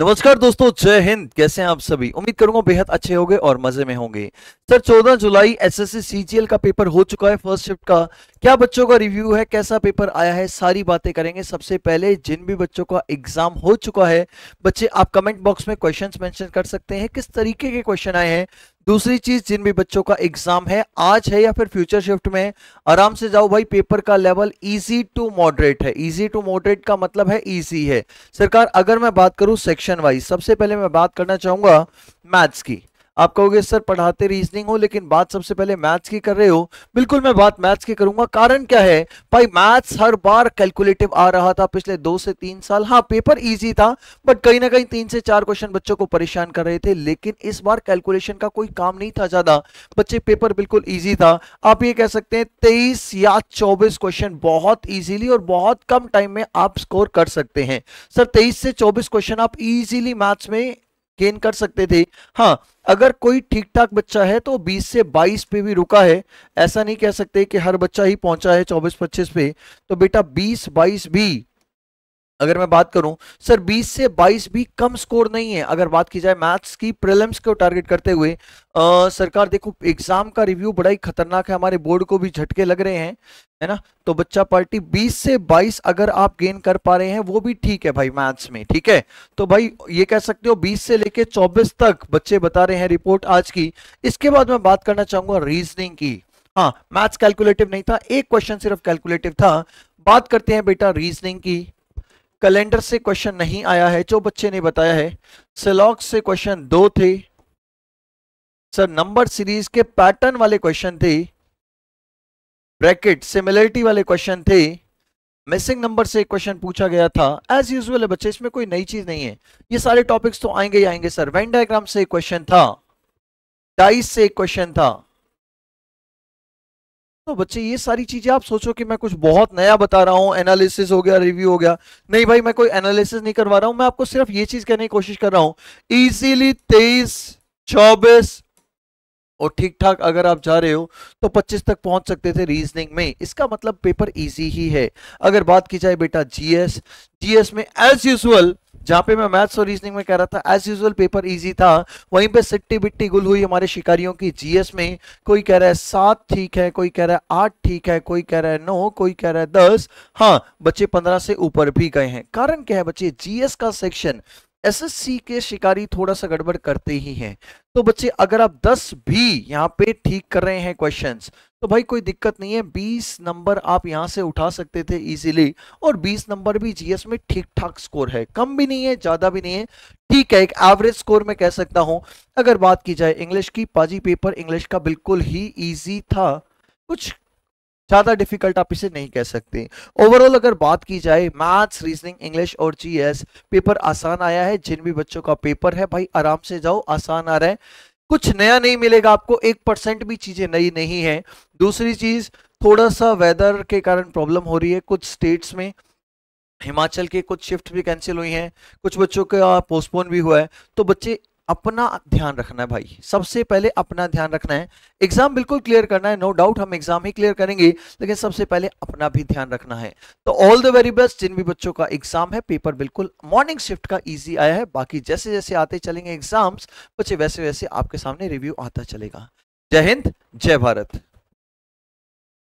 नमस्कार दोस्तों जय हिंद कैसे हैं आप सभी उम्मीद करूंगा बेहद अच्छे होंगे और मजे में होंगे सर 14 जुलाई एसएससी सीजीएल का पेपर हो चुका है फर्स्ट शिफ्ट का क्या बच्चों का रिव्यू है कैसा पेपर आया है सारी बातें करेंगे सबसे पहले जिन भी बच्चों का एग्जाम हो चुका है बच्चे आप कमेंट बॉक्स में क्वेश्चन मेंशन कर सकते हैं किस तरीके के क्वेश्चन आए हैं दूसरी चीज जिन भी बच्चों का एग्जाम है आज है या फिर फ्यूचर शिफ्ट में आराम से जाओ भाई पेपर का लेवल इजी टू मॉडरेट है इजी टू मॉडरेट का मतलब है इजी है सरकार अगर मैं बात करूं सेक्शन वाइज सबसे पहले मैं बात करना चाहूंगा मैथ्स की आप कहोगे सर पढ़ाते रीजनिंग हो लेकिन बात सबसे पहले मैथ्स की कर रहे हो बिल्कुल मैं बात मैथ्स की करूंगा कारण क्या है भाई मैथ्स हर बार कैलकुलेटिव आ रहा था पिछले दो से तीन साल हाँ पेपर ईजी था बट कहीं ना कहीं तीन से चार क्वेश्चन बच्चों को परेशान कर रहे थे लेकिन इस बार कैलकुलेशन का कोई काम नहीं था ज्यादा बच्चे पेपर बिल्कुल ईजी था आप ये कह सकते हैं तेईस या चौबीस क्वेश्चन बहुत ईजिली और बहुत कम टाइम में आप स्कोर कर सकते हैं सर तेईस से चौबीस क्वेश्चन आप इजीली मैथ्स में गेन कर सकते थे हाँ अगर कोई ठीक ठाक बच्चा है तो 20 से 22 पे भी रुका है ऐसा नहीं कह सकते कि हर बच्चा ही पहुंचा है 24 25 पे तो बेटा 20 22 भी अगर मैं बात करूं सर 20 से 22 भी कम स्कोर नहीं है अगर बात की जाए मैथ्स की प्रिलिम्स को टारगेट करते हुए आ, सरकार देखो एग्जाम का रिव्यू बड़ा ही खतरनाक है हमारे बोर्ड को भी झटके लग रहे हैं है ना तो बच्चा पार्टी 20 से 22 अगर आप गेन कर पा रहे हैं वो भी ठीक है भाई मैथ्स में ठीक है तो भाई ये कह सकते हो 20 से लेके 24 तक बच्चे बता रहे हैं रिपोर्ट आज की इसके बाद मैं बात करना चाहूंगा रीजनिंग की हाँ मैथ्स कैलकुलेटिव नहीं था एक क्वेश्चन सिर्फ कैलकुलेटिव था बात करते हैं बेटा रीजनिंग की कैलेंडर से क्वेश्चन नहीं आया है जो बच्चे ने बताया है सेलॉक से क्वेश्चन दो थे सर नंबर सीरीज के पैटर्न वाले क्वेश्चन थे ब्रैकेट सिमिलरिटी वाले क्वेश्चन थे मिसिंग नंबर से एक क्वेश्चन पूछा गया था एज यूजल है बच्चे इसमें कोई नई चीज नहीं है ये सारे टॉपिक्स तो आएंगे ही आएंगे सर वेन डायग्राम से एक क्वेश्चन था डाइस से एक क्वेश्चन था तो बच्चे ये सारी चीजें आप सोचो कि मैं कुछ बहुत नया बता रहा हूँ एनालिसिस हो गया रिव्यू हो गया नहीं भाई मैं कोई एनालिसिस नहीं करवा रहा हूं मैं आपको सिर्फ ये चीज कहने की कोशिश कर रहा हूं इजीली तेईस चौबीस और ठीक ठाक अगर आप जा रहे हो तो 25 तक पहुंच सकते थे रीजनिंग में इसका मतलब पेपर इजी ही है अगर बात की जाए बेटा जीएस जीएस में एज यूजल जहां पे मैं मैथ्स और रीजनिंग में कह रहा था एज यूजल पेपर इजी था वहीं पे सिट्टी बिट्टी गुल हुई हमारे शिकारियों की जीएस में कोई कह रहा है सात ठीक है कोई कह रहा है आठ ठीक है कोई कह रहा है नौ कोई कह रहा है दस हाँ बच्चे पंद्रह से ऊपर भी गए हैं कारण क्या है बच्चे जीएस का सेक्शन एसएससी के शिकारी थोड़ा सा गड़बड़ करते ही हैं तो बच्चे अगर आप 10 भी यहाँ पे ठीक कर रहे हैं क्वेश्चंस तो भाई कोई दिक्कत नहीं है 20 नंबर आप यहाँ से उठा सकते थे इजीली और 20 नंबर भी जीएस में ठीक ठाक स्कोर है कम भी नहीं है ज़्यादा भी नहीं है ठीक है एक एवरेज स्कोर में कह सकता हूँ अगर बात की जाए इंग्लिश की पाजी पेपर इंग्लिश का बिल्कुल ही ईजी था कुछ ज़्यादा डिफिकल्ट आप इसे नहीं कह सकते ओवरऑल अगर बात की जाए मैथ्स रीजनिंग इंग्लिश और जीएस पेपर आसान आया है जिन भी बच्चों का पेपर है भाई आराम से जाओ आसान आ रहा है कुछ नया नहीं मिलेगा आपको एक परसेंट भी चीज़ें नई नहीं है दूसरी चीज़ थोड़ा सा वेदर के कारण प्रॉब्लम हो रही है कुछ स्टेट्स में हिमाचल के कुछ शिफ्ट भी कैंसिल हुई हैं कुछ बच्चों का पोस्टपोन भी हुआ है तो बच्चे अपना ध्यान रखना है भाई सबसे पहले अपना ध्यान रखना है एग्जाम बिल्कुल क्लियर करना है नो no डाउट हम एग्जाम ही क्लियर करेंगे लेकिन सबसे पहले अपना भी ध्यान रखना है तो ऑल द वेरी बेस्ट जिन भी बच्चों का एग्जाम है पेपर बिल्कुल मॉर्निंग शिफ्ट का इजी आया है बाकी जैसे जैसे आते चलेंगे एग्जाम्स बच्चे वैसे वैसे आपके सामने रिव्यू आता चलेगा जय हिंद जय भारत